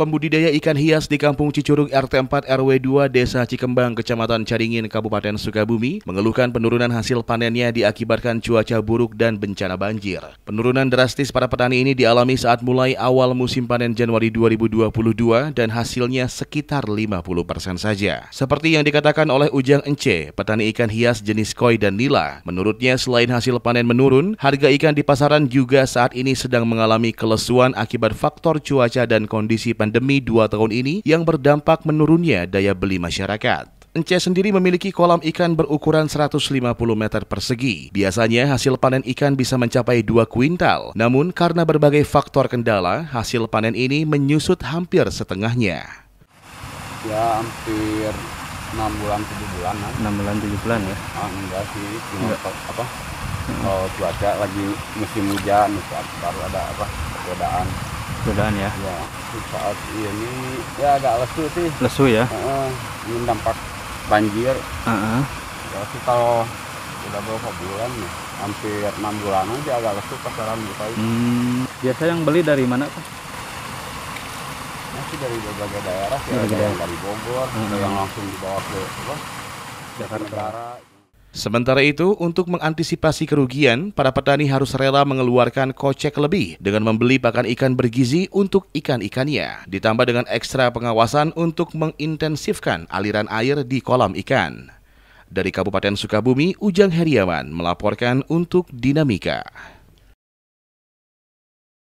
Pembudidaya ikan hias di Kampung Cicurug RT 4 RW 2 Desa Cikembang, Kecamatan Caringin, Kabupaten Sukabumi mengeluhkan penurunan hasil panennya diakibatkan cuaca buruk dan bencana banjir. Penurunan drastis para petani ini dialami saat mulai awal musim panen Januari 2022 dan hasilnya sekitar 50% persen saja. Seperti yang dikatakan oleh Ujang Ence, petani ikan hias jenis koi dan nila. Menurutnya selain hasil panen menurun, harga ikan di pasaran juga saat ini sedang mengalami kelesuan akibat faktor cuaca dan kondisi pandemi pandemi dua tahun ini yang berdampak menurunnya daya beli masyarakat. Ence sendiri memiliki kolam ikan berukuran 150 meter persegi. Biasanya hasil panen ikan bisa mencapai 2 kuintal. Namun karena berbagai faktor kendala, hasil panen ini menyusut hampir setengahnya. Ya hampir 6 bulan 7 bulan. Kan? 6 bulan 7 bulan ya? Ah, enggak sih, cuma enggak. apa? Hmm. Oh, cuaca lagi musim hujan, baru ada apa? Godaan godaan ya. Ya, saat ini ya agak lesu sih. Lesu ya. Uh, ini dampak banjir. Uh -uh. Ya kalau udah berapa bulan ya, hampir enam bulan aja agak lesu pasaran gitu. Hmm. Biasa yang beli dari mana pak? Masih dari berbagai daerah, ya, ada yang dari Bogor, ada yang hmm. langsung dibawa ke apa? Jakarta. Negara. Sementara itu, untuk mengantisipasi kerugian, para petani harus rela mengeluarkan kocek lebih dengan membeli pakan ikan bergizi untuk ikan-ikannya, ditambah dengan ekstra pengawasan untuk mengintensifkan aliran air di kolam ikan. Dari Kabupaten Sukabumi, Ujang Heriawan melaporkan untuk Dinamika.